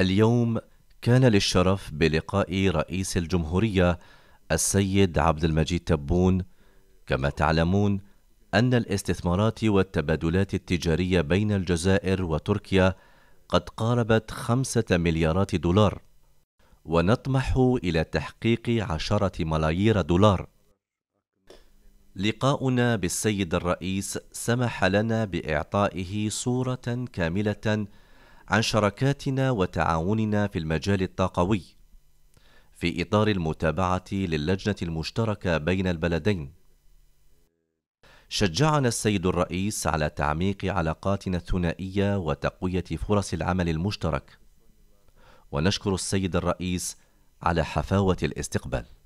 اليوم كان للشرف بلقاء رئيس الجمهورية السيد عبد المجيد تبون كما تعلمون أن الاستثمارات والتبادلات التجارية بين الجزائر وتركيا قد قاربت خمسة مليارات دولار ونطمح إلى تحقيق عشرة ملايير دولار لقاؤنا بالسيد الرئيس سمح لنا بإعطائه صورة كاملة عن شراكاتنا وتعاوننا في المجال الطاقوي في إطار المتابعة للجنة المشتركة بين البلدين. شجعنا السيد الرئيس على تعميق علاقاتنا الثنائية وتقوية فرص العمل المشترك. ونشكر السيد الرئيس على حفاوة الاستقبال.